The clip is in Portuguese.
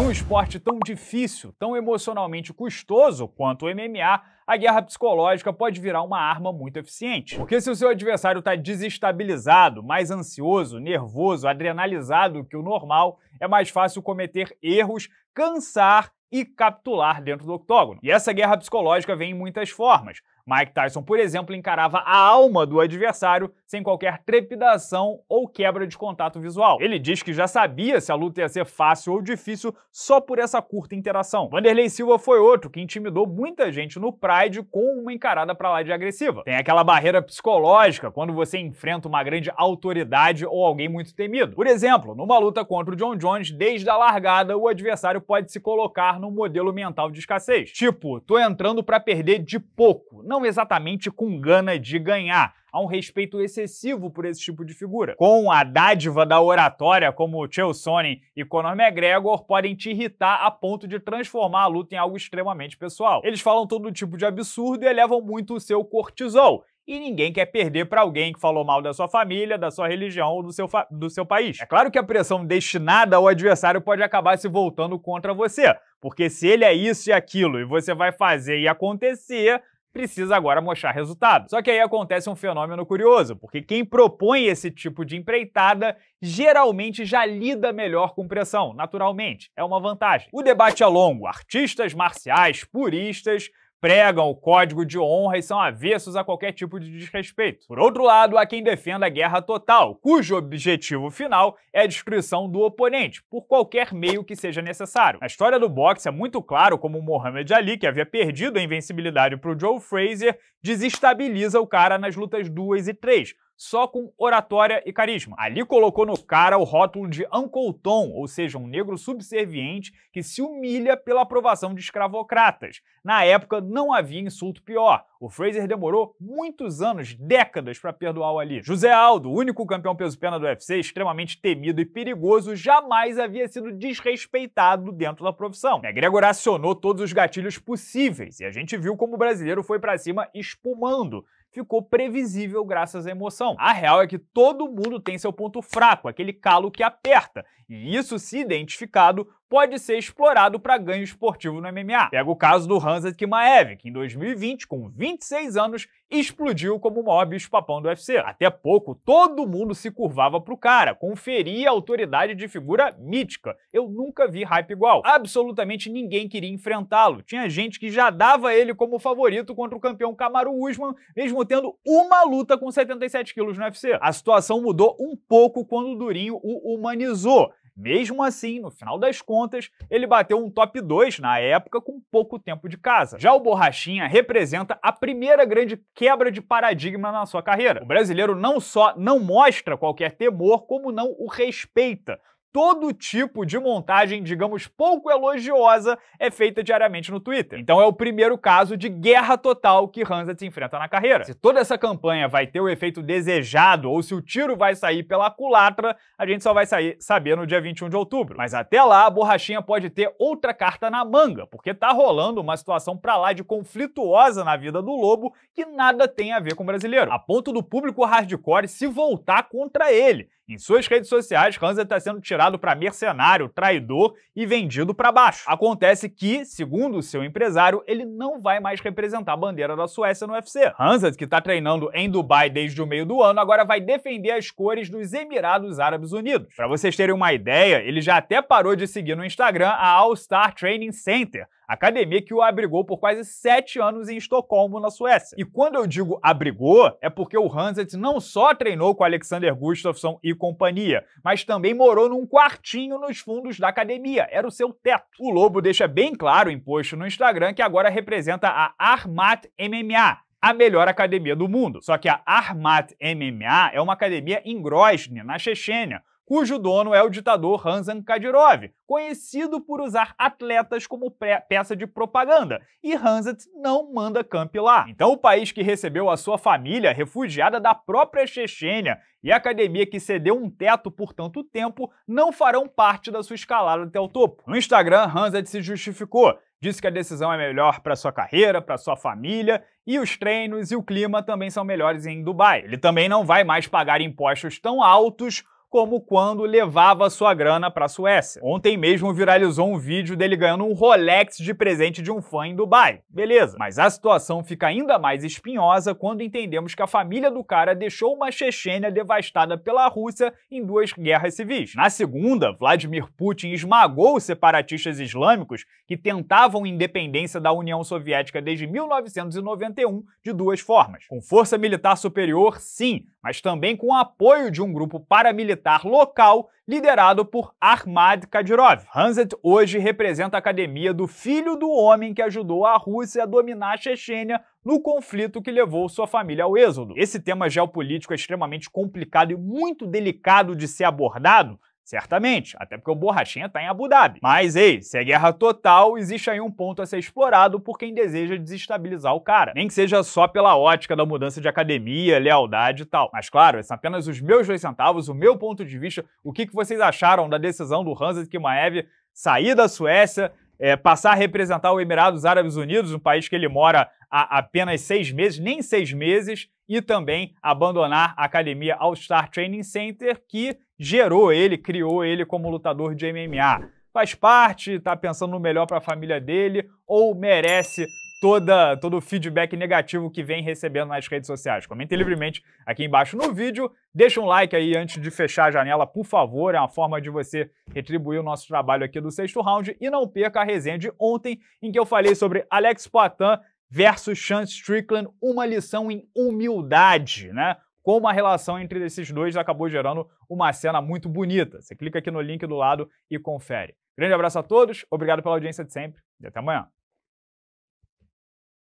Num esporte tão difícil, tão emocionalmente custoso quanto o MMA, a guerra psicológica pode virar uma arma muito eficiente. Porque se o seu adversário está desestabilizado, mais ansioso, nervoso, adrenalizado que o normal, é mais fácil cometer erros, cansar e capitular dentro do octógono. E essa guerra psicológica vem em muitas formas. Mike Tyson, por exemplo, encarava a alma do adversário sem qualquer trepidação ou quebra de contato visual. Ele diz que já sabia se a luta ia ser fácil ou difícil só por essa curta interação. Vanderlei Silva foi outro que intimidou muita gente no Pride com uma encarada para lá de agressiva. Tem aquela barreira psicológica quando você enfrenta uma grande autoridade ou alguém muito temido. Por exemplo, numa luta contra o John Jones, desde a largada, o adversário pode se colocar num modelo mental de escassez. Tipo, tô entrando para perder de pouco não exatamente com gana de ganhar. Há um respeito excessivo por esse tipo de figura. Com a dádiva da oratória, como Chael e Conor McGregor, podem te irritar a ponto de transformar a luta em algo extremamente pessoal. Eles falam todo tipo de absurdo e elevam muito o seu cortisol e ninguém quer perder para alguém que falou mal da sua família, da sua religião ou do seu, do seu país. É claro que a pressão destinada ao adversário pode acabar se voltando contra você, porque se ele é isso e aquilo e você vai fazer e acontecer, precisa agora mostrar resultado. Só que aí acontece um fenômeno curioso, porque quem propõe esse tipo de empreitada geralmente já lida melhor com pressão, naturalmente. É uma vantagem. O debate é longo. Artistas marciais, puristas, pregam o código de honra e são avessos a qualquer tipo de desrespeito. Por outro lado, há quem defenda a guerra total, cujo objetivo final é a destruição do oponente, por qualquer meio que seja necessário. Na história do boxe é muito claro como Muhammad Ali, que havia perdido a invencibilidade para o Joe Frazier, desestabiliza o cara nas lutas 2 e 3, só com oratória e carisma. Ali colocou no cara o rótulo de Uncle Tom, ou seja, um negro subserviente que se humilha pela aprovação de escravocratas. Na época não havia insulto pior. O Fraser demorou muitos anos, décadas, para perdoar o Ali. José Aldo, único campeão peso-pena do UFC, extremamente temido e perigoso, jamais havia sido desrespeitado dentro da profissão. McGregor acionou todos os gatilhos possíveis e a gente viu como o brasileiro foi para cima espumando, ficou previsível graças à emoção. A real é que todo mundo tem seu ponto fraco, aquele calo que aperta, e isso, se identificado, pode ser explorado para ganho esportivo no MMA. Pega o caso do Hansa Kimaev, que em 2020, com 26 anos, explodiu como o maior bicho-papão do UFC. Até pouco, todo mundo se curvava pro cara, conferia a autoridade de figura mítica. Eu nunca vi hype igual. Absolutamente ninguém queria enfrentá-lo. Tinha gente que já dava ele como favorito contra o campeão Kamaru Usman, mesmo tendo uma luta com 77 quilos no UFC. A situação mudou um pouco quando o Durinho o humanizou mesmo assim, no final das contas, ele bateu um top 2 na época com pouco tempo de casa. Já o Borrachinha representa a primeira grande quebra de paradigma na sua carreira. O brasileiro não só não mostra qualquer temor, como não o respeita todo tipo de montagem, digamos, pouco elogiosa é feita diariamente no Twitter. Então é o primeiro caso de guerra total que se enfrenta na carreira. Se toda essa campanha vai ter o efeito desejado ou se o tiro vai sair pela culatra, a gente só vai sair, saber no dia 21 de outubro. Mas até lá, a borrachinha pode ter outra carta na manga, porque tá rolando uma situação pra lá de conflituosa na vida do Lobo que nada tem a ver com o brasileiro. A ponto do público hardcore se voltar contra ele em suas redes sociais, Hansen está sendo tirado para mercenário, traidor e vendido para baixo. Acontece que, segundo o seu empresário, ele não vai mais representar a bandeira da Suécia no UFC. Hansen, que está treinando em Dubai desde o meio do ano, agora vai defender as cores dos Emirados Árabes Unidos. Para vocês terem uma ideia, ele já até parou de seguir no Instagram a All Star Training Center, academia que o abrigou por quase sete anos em Estocolmo, na Suécia. E quando eu digo abrigou, é porque o Hanset não só treinou com Alexander Gustafsson e companhia, mas também morou num quartinho nos fundos da academia, era o seu teto. O Lobo deixa bem claro em post no Instagram que agora representa a Armat MMA, a melhor academia do mundo. Só que a Armat MMA é uma academia em Grozny, na Chechênia, cujo dono é o ditador Ramzan Kadyrov, conhecido por usar atletas como peça de propaganda, e Ramzat não manda camp lá. Então o país que recebeu a sua família, refugiada da própria Chechênia, e a academia que cedeu um teto por tanto tempo, não farão parte da sua escalada até o topo. No Instagram, Ramzat se justificou, disse que a decisão é melhor para sua carreira, para sua família e os treinos e o clima também são melhores em Dubai. Ele também não vai mais pagar impostos tão altos como quando levava sua grana para a Suécia. Ontem mesmo viralizou um vídeo dele ganhando um Rolex de presente de um fã em Dubai. Beleza, mas a situação fica ainda mais espinhosa quando entendemos que a família do cara deixou uma Chechênia devastada pela Rússia em duas guerras civis. Na segunda, Vladimir Putin esmagou os separatistas islâmicos que tentavam independência da União Soviética desde 1991 de duas formas: com força militar superior, sim, mas também com o apoio de um grupo paramilitar militar local liderado por Ahmad Kadyrov. Hanset hoje representa a academia do filho do homem que ajudou a Rússia a dominar a Chechênia no conflito que levou sua família ao êxodo. Esse tema geopolítico é extremamente complicado e muito delicado de ser abordado, Certamente, até porque o Borrachinha está em Abu Dhabi. Mas ei, se é guerra total, existe aí um ponto a ser explorado por quem deseja desestabilizar o cara. Nem que seja só pela ótica da mudança de academia, lealdade e tal. Mas claro, esses é são apenas os meus dois centavos, o meu ponto de vista, o que, que vocês acharam da decisão do Hansa Kimaev sair da Suécia, é, passar a representar o Emirados Árabes Unidos, um país que ele mora há apenas seis meses, nem seis meses, e também abandonar a academia All Star Training Center, que gerou ele, criou ele como lutador de MMA. Faz parte, está pensando no melhor para a família dele ou merece toda, todo o feedback negativo que vem recebendo nas redes sociais. Comente livremente aqui embaixo no vídeo, deixa um like aí antes de fechar a janela, por favor, é uma forma de você retribuir o nosso trabalho aqui do sexto round e não perca a resenha de ontem em que eu falei sobre Alex Poitin versus Sean Strickland, uma lição em humildade, né? Como a relação entre esses dois acabou gerando uma cena muito bonita. Você clica aqui no link do lado e confere. Grande abraço a todos, obrigado pela audiência de sempre e até amanhã.